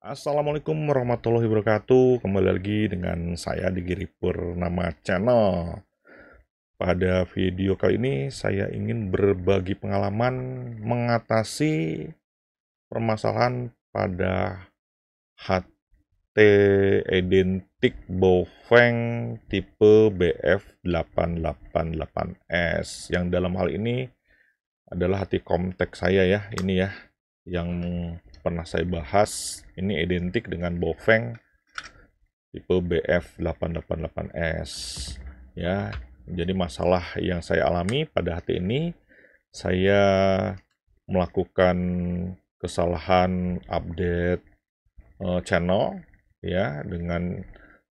Assalamualaikum warahmatullahi wabarakatuh Kembali lagi dengan saya di Giri Purnama Channel Pada video kali ini saya ingin berbagi pengalaman mengatasi permasalahan pada HT Identik Bofeng tipe BF888S yang dalam hal ini adalah hati komtek saya ya ini ya yang pernah saya bahas ini identik dengan Bofeng tipe BF888S ya jadi masalah yang saya alami pada hati ini saya melakukan kesalahan update uh, channel ya dengan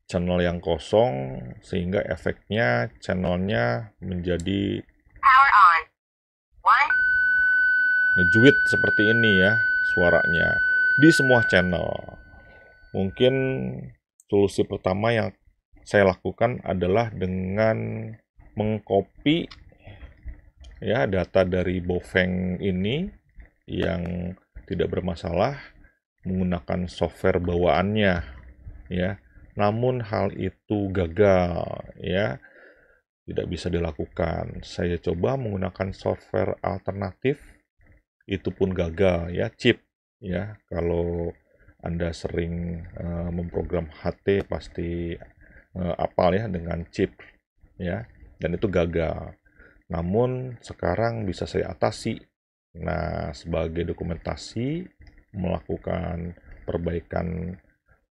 channel yang kosong sehingga efeknya channelnya menjadi ngejuit seperti ini ya suaranya di semua channel. Mungkin solusi pertama yang saya lakukan adalah dengan mengcopy ya data dari Bofeng ini yang tidak bermasalah menggunakan software bawaannya ya. Namun hal itu gagal ya tidak bisa dilakukan. Saya coba menggunakan software alternatif itu pun gagal ya chip ya kalau anda sering uh, memprogram HT pasti uh, apal ya dengan chip ya dan itu gagal namun sekarang bisa saya atasi nah sebagai dokumentasi melakukan perbaikan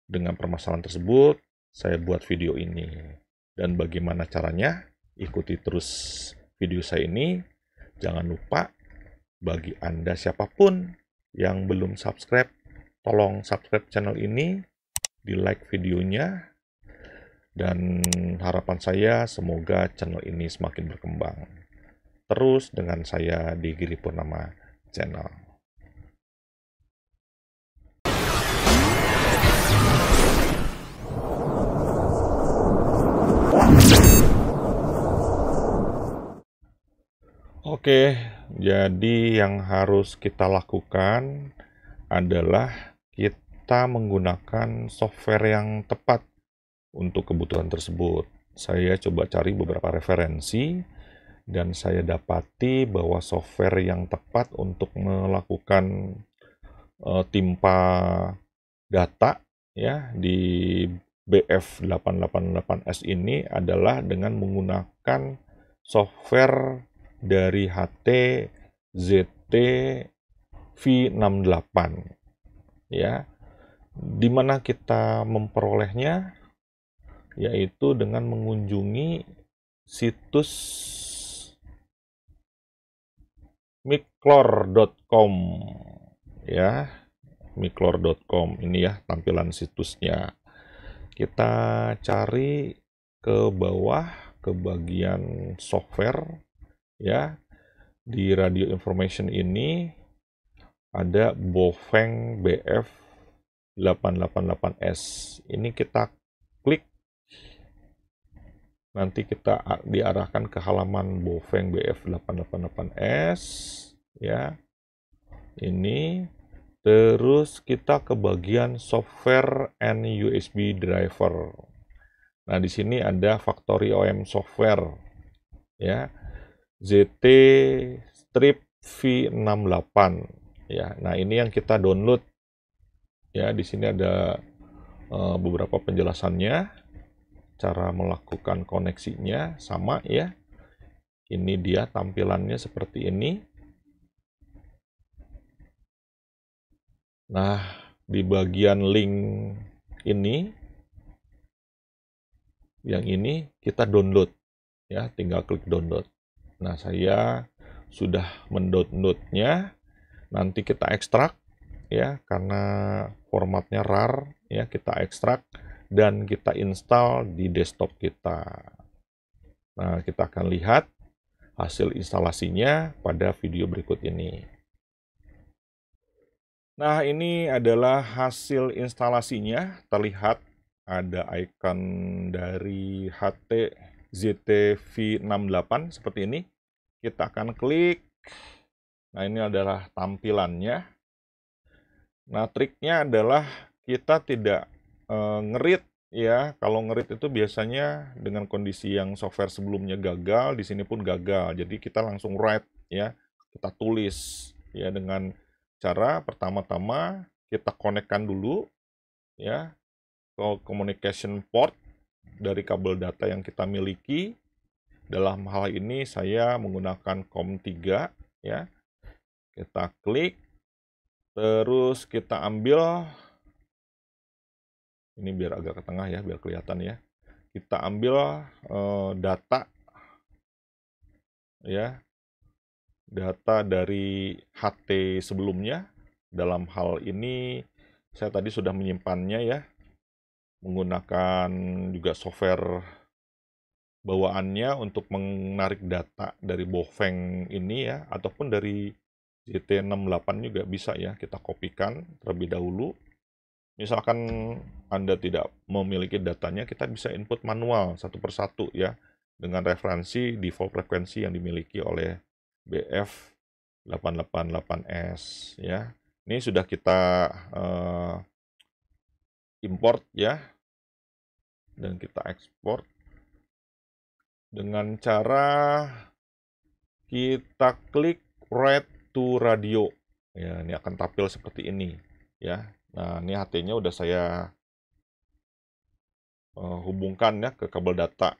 dengan permasalahan tersebut saya buat video ini dan bagaimana caranya ikuti terus video saya ini jangan lupa bagi Anda siapapun yang belum subscribe, tolong subscribe channel ini, di like videonya, dan harapan saya semoga channel ini semakin berkembang. Terus dengan saya di Giri Purnama Channel. Oke, okay, jadi yang harus kita lakukan adalah kita menggunakan software yang tepat untuk kebutuhan tersebut. Saya coba cari beberapa referensi dan saya dapati bahwa software yang tepat untuk melakukan e, timpa data ya di BF888S ini adalah dengan menggunakan software dari HT ZT V68 ya di mana kita memperolehnya yaitu dengan mengunjungi situs miklor.com ya miklor.com ini ya tampilan situsnya kita cari ke bawah ke bagian software ya di radio information ini ada Bofeng BF 888S ini kita klik nanti kita diarahkan ke halaman Bofeng BF 888S ya ini terus kita ke bagian software and USB driver nah di sini ada factory OM software ya ZT strip V68 ya. Nah, ini yang kita download. Ya, di sini ada uh, beberapa penjelasannya, cara melakukan koneksinya sama ya. Ini dia tampilannya seperti ini. Nah, di bagian link ini yang ini kita download ya, tinggal klik download. Nah, saya sudah mendownloadnya. Nanti kita ekstrak ya karena formatnya RAR ya kita ekstrak dan kita install di desktop kita. Nah, kita akan lihat hasil instalasinya pada video berikut ini. Nah, ini adalah hasil instalasinya. Terlihat ada icon dari HT ZTV68 seperti ini. Kita akan klik. Nah, ini adalah tampilannya. Nah, triknya adalah kita tidak e, ngerit ya. Kalau ngerit itu biasanya dengan kondisi yang software sebelumnya gagal, di sini pun gagal. Jadi kita langsung write ya. Kita tulis ya dengan cara pertama-tama kita konekkan dulu ya ke communication port dari kabel data yang kita miliki. Dalam hal ini saya menggunakan COM3 ya. Kita klik terus kita ambil ini biar agak ke tengah ya, biar kelihatan ya. Kita ambil eh, data ya. Data dari HT sebelumnya dalam hal ini saya tadi sudah menyimpannya ya menggunakan juga software bawaannya untuk menarik data dari Bofeng ini ya ataupun dari GT68 juga bisa ya kita kopikan terlebih dahulu misalkan Anda tidak memiliki datanya kita bisa input manual satu persatu ya dengan referensi default frekuensi yang dimiliki oleh BF 888S ya ini sudah kita uh, import ya dan kita ekspor dengan cara kita klik red to radio ya ini akan tampil seperti ini ya nah ini HT-nya udah saya eh, hubungkan ya ke kabel data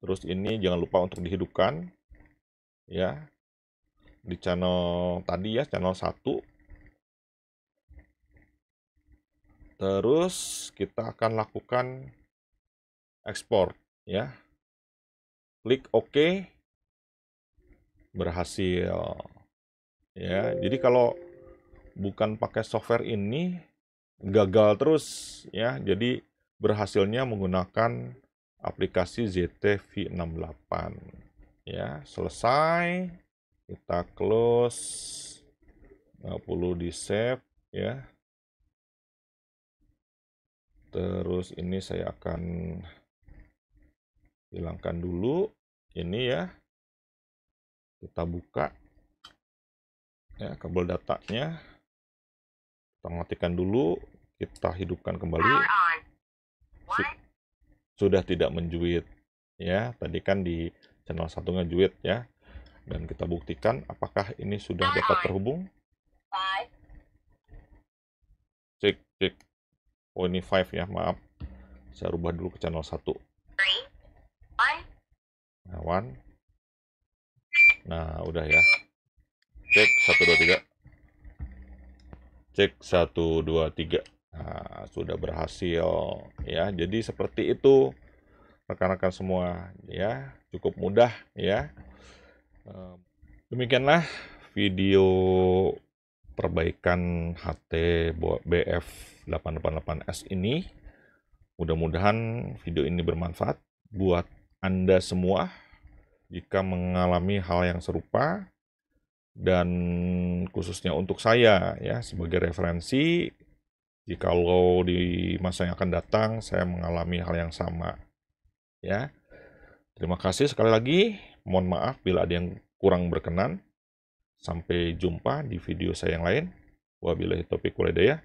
terus ini jangan lupa untuk dihidupkan ya di channel tadi ya channel 1 Terus kita akan lakukan ekspor ya. Klik OK. Berhasil. Ya, jadi kalau bukan pakai software ini gagal terus ya. Jadi berhasilnya menggunakan aplikasi ZTV68 ya. Selesai. Kita close. Nggak perlu di save ya terus ini saya akan hilangkan dulu ini ya kita buka ya kabel datanya kita matikan dulu kita hidupkan kembali sudah tidak menjuit ya tadi kan di channel satunya ngejuit ya dan kita buktikan apakah ini sudah dapat terhubung cek cek Oh ini 5 ya, maaf. Saya rubah dulu ke channel 1. Nah, one. Nah, udah ya. Cek 1 2 3. Cek 1 2 3. Nah, sudah berhasil ya. Jadi seperti itu rekan-rekan semua ya, cukup mudah ya. Demikianlah video perbaikan HT BF 888S ini. Mudah-mudahan video ini bermanfaat buat Anda semua jika mengalami hal yang serupa dan khususnya untuk saya ya sebagai referensi jikalau di masa yang akan datang saya mengalami hal yang sama ya terima kasih sekali lagi mohon maaf bila ada yang kurang berkenan sampai jumpa di video saya yang lain wabillahi taufiq ya